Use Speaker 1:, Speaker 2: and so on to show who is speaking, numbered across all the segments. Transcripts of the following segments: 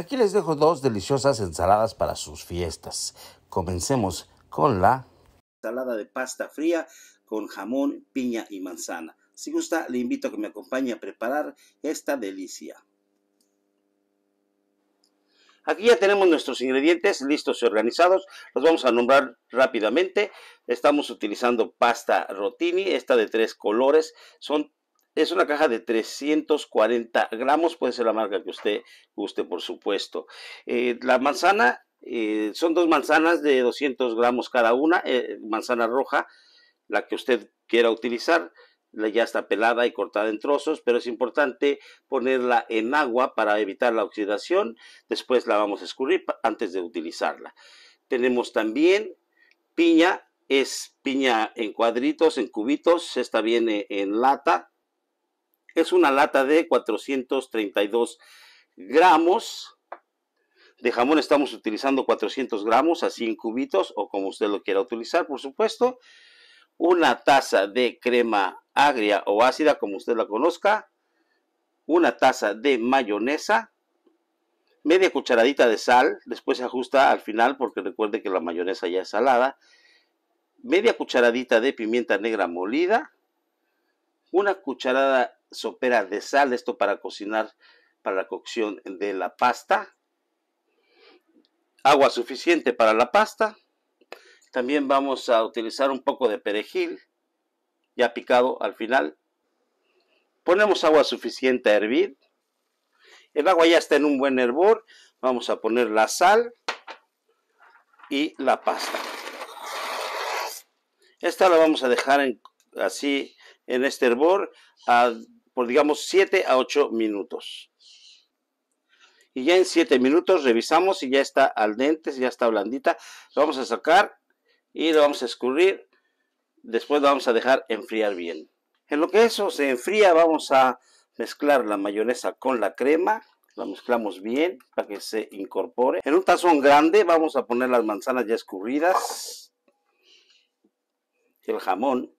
Speaker 1: Aquí les dejo dos deliciosas ensaladas para sus fiestas. Comencemos con la ensalada de pasta fría con jamón, piña y manzana. Si gusta, le invito a que me acompañe a preparar esta delicia. Aquí ya tenemos nuestros ingredientes listos y organizados. Los vamos a nombrar rápidamente. Estamos utilizando pasta rotini, esta de tres colores. Son es una caja de 340 gramos, puede ser la marca que usted guste, por supuesto. Eh, la manzana, eh, son dos manzanas de 200 gramos cada una, eh, manzana roja, la que usted quiera utilizar ya está pelada y cortada en trozos, pero es importante ponerla en agua para evitar la oxidación. Después la vamos a escurrir antes de utilizarla. Tenemos también piña, es piña en cuadritos, en cubitos, esta viene en lata, es una lata de 432 gramos. De jamón estamos utilizando 400 gramos, así en cubitos o como usted lo quiera utilizar, por supuesto. Una taza de crema agria o ácida, como usted la conozca. Una taza de mayonesa. Media cucharadita de sal, después se ajusta al final porque recuerde que la mayonesa ya es salada. Media cucharadita de pimienta negra molida. Una cucharada sopera de sal, esto para cocinar, para la cocción de la pasta. Agua suficiente para la pasta. También vamos a utilizar un poco de perejil, ya picado al final. Ponemos agua suficiente a hervir. El agua ya está en un buen hervor. Vamos a poner la sal y la pasta. Esta la vamos a dejar así en este hervor por digamos 7 a 8 minutos. Y ya en 7 minutos revisamos si ya está al dente, si ya está blandita. Lo vamos a sacar y lo vamos a escurrir. Después lo vamos a dejar enfriar bien. En lo que eso se enfría vamos a mezclar la mayonesa con la crema. La mezclamos bien para que se incorpore. En un tazón grande vamos a poner las manzanas ya escurridas. El jamón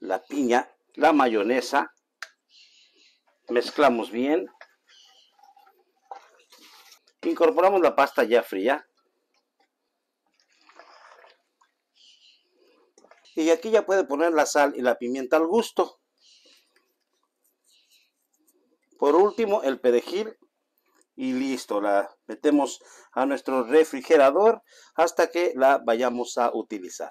Speaker 1: la piña, la mayonesa, mezclamos bien, incorporamos la pasta ya fría y aquí ya puede poner la sal y la pimienta al gusto. Por último el perejil y listo, la metemos a nuestro refrigerador hasta que la vayamos a utilizar.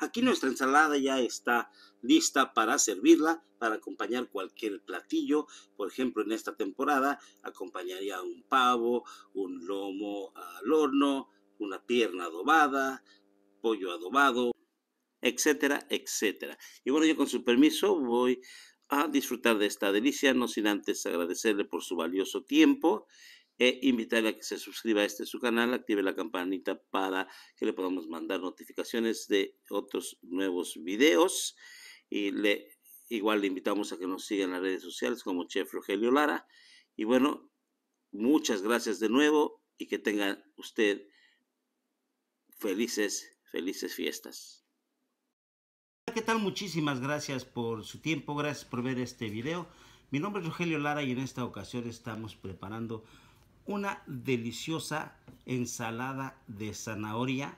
Speaker 1: Aquí nuestra ensalada ya está lista para servirla, para acompañar cualquier platillo. Por ejemplo, en esta temporada acompañaría un pavo, un lomo al horno, una pierna adobada, pollo adobado, etcétera, etcétera. Y bueno, yo con su permiso voy a disfrutar de esta delicia, no sin antes agradecerle por su valioso tiempo e invitarle a que se suscriba a este su canal, active la campanita para que le podamos mandar notificaciones de otros nuevos videos y le igual le invitamos a que nos siga en las redes sociales como Chef Rogelio Lara y bueno, muchas gracias de nuevo y que tenga usted felices, felices fiestas. ¿Qué tal? Muchísimas gracias por su tiempo, gracias por ver este video. Mi nombre es Rogelio Lara y en esta ocasión estamos preparando una deliciosa ensalada de zanahoria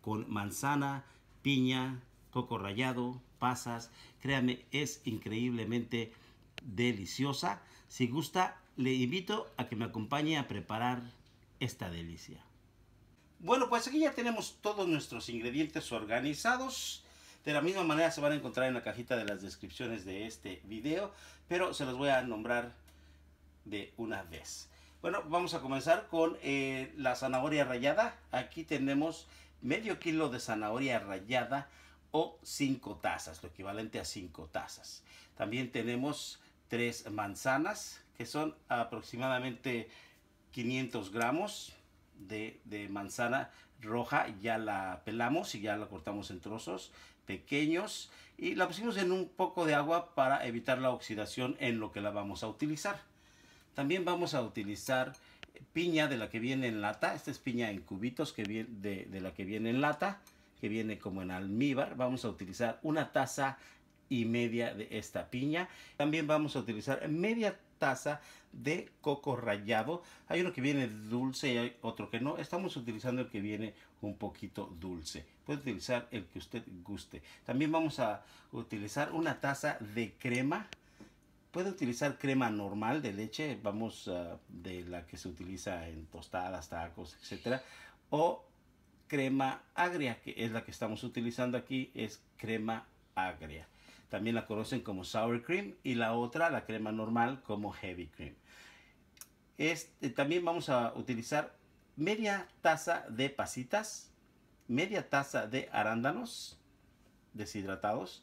Speaker 1: con manzana, piña, coco rallado, pasas. Créame, es increíblemente deliciosa. Si gusta, le invito a que me acompañe a preparar esta delicia. Bueno, pues aquí ya tenemos todos nuestros ingredientes organizados. De la misma manera se van a encontrar en la cajita de las descripciones de este video, pero se los voy a nombrar de una vez. Bueno, vamos a comenzar con eh, la zanahoria rallada. Aquí tenemos medio kilo de zanahoria rallada o cinco tazas, lo equivalente a cinco tazas. También tenemos tres manzanas, que son aproximadamente 500 gramos de, de manzana roja. Ya la pelamos y ya la cortamos en trozos pequeños y la pusimos en un poco de agua para evitar la oxidación en lo que la vamos a utilizar. También vamos a utilizar piña de la que viene en lata. Esta es piña en cubitos que de, de la que viene en lata, que viene como en almíbar. Vamos a utilizar una taza y media de esta piña. También vamos a utilizar media taza de coco rallado. Hay uno que viene dulce y hay otro que no. Estamos utilizando el que viene un poquito dulce. Puede utilizar el que usted guste. También vamos a utilizar una taza de crema puede utilizar crema normal de leche, vamos ah, de la que se utiliza en tostadas, tacos, etcétera, o crema agria, que es la que estamos utilizando aquí, es crema agria. También la conocen como sour cream y la otra, la crema normal, como heavy cream. Este, también vamos a utilizar media taza de pasitas, media taza de arándanos deshidratados,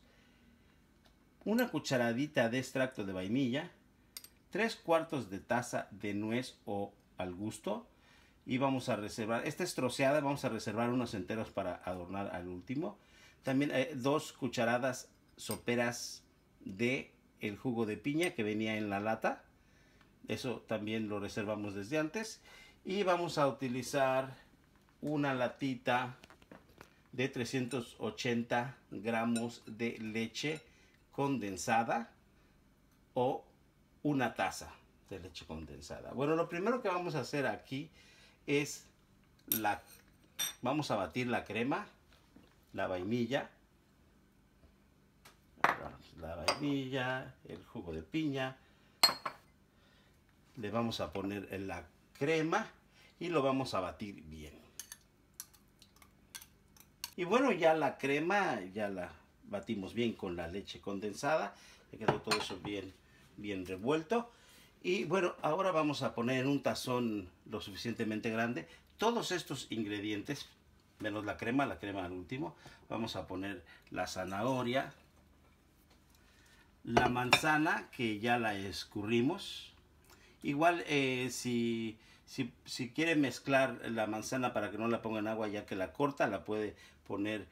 Speaker 1: una cucharadita de extracto de vainilla, Tres cuartos de taza de nuez o al gusto. Y vamos a reservar, esta es troceada, vamos a reservar unos enteros para adornar al último. También eh, dos cucharadas soperas de el jugo de piña que venía en la lata. Eso también lo reservamos desde antes. Y vamos a utilizar una latita de 380 gramos de leche condensada o una taza de leche condensada. Bueno, lo primero que vamos a hacer aquí es la... Vamos a batir la crema, la vainilla, la vainilla, el jugo de piña. Le vamos a poner en la crema y lo vamos a batir bien. Y bueno, ya la crema, ya la batimos bien con la leche condensada. quedó todo eso bien, bien revuelto. Y bueno, ahora vamos a poner en un tazón lo suficientemente grande todos estos ingredientes, menos la crema, la crema al último. Vamos a poner la zanahoria, la manzana que ya la escurrimos. Igual eh, si, si, si, quiere mezclar la manzana para que no la ponga en agua ya que la corta, la puede poner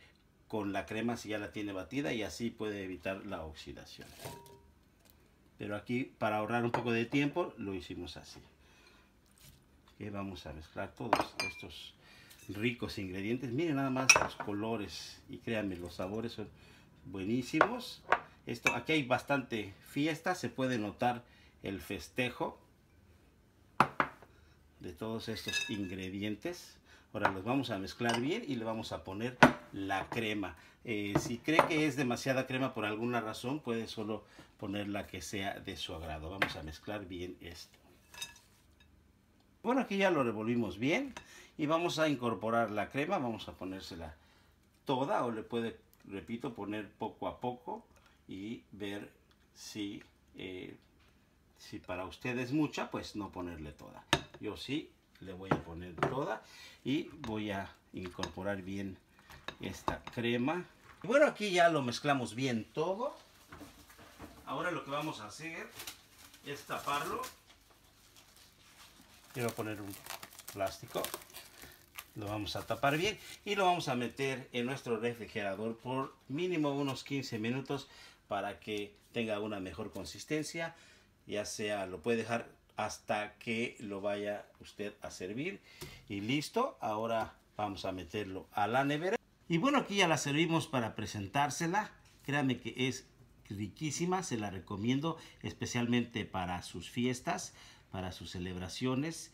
Speaker 1: con la crema si ya la tiene batida y así puede evitar la oxidación. Pero aquí para ahorrar un poco de tiempo lo hicimos así. que vamos a mezclar todos estos ricos ingredientes. Miren nada más los colores y créanme, los sabores son buenísimos. Esto, aquí hay bastante fiesta, se puede notar el festejo de todos estos ingredientes. Ahora los vamos a mezclar bien y le vamos a poner la crema. Eh, si cree que es demasiada crema por alguna razón, puede solo poner la que sea de su agrado. Vamos a mezclar bien esto. Bueno, aquí ya lo revolvimos bien y vamos a incorporar la crema. Vamos a ponérsela toda o le puede, repito, poner poco a poco y ver si, eh, si para usted es mucha, pues no ponerle toda. Yo sí le voy a poner toda y voy a incorporar bien esta crema. Bueno, aquí ya lo mezclamos bien todo. Ahora lo que vamos a hacer es taparlo. Quiero poner un plástico. Lo vamos a tapar bien y lo vamos a meter en nuestro refrigerador por mínimo unos 15 minutos para que tenga una mejor consistencia. Ya sea lo puede dejar hasta que lo vaya usted a servir. Y listo, ahora vamos a meterlo a la nevera. Y bueno, aquí ya la servimos para presentársela. Créame que es riquísima, se la recomiendo especialmente para sus fiestas, para sus celebraciones.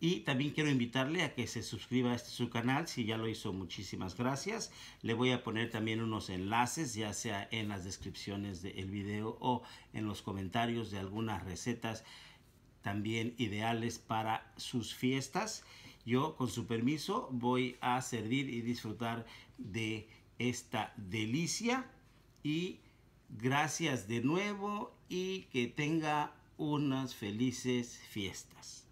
Speaker 1: Y también quiero invitarle a que se suscriba a este, su canal, si ya lo hizo, muchísimas gracias. Le voy a poner también unos enlaces, ya sea en las descripciones del video o en los comentarios de algunas recetas también ideales para sus fiestas. Yo, con su permiso, voy a servir y disfrutar de esta delicia. Y gracias de nuevo y que tenga unas felices fiestas.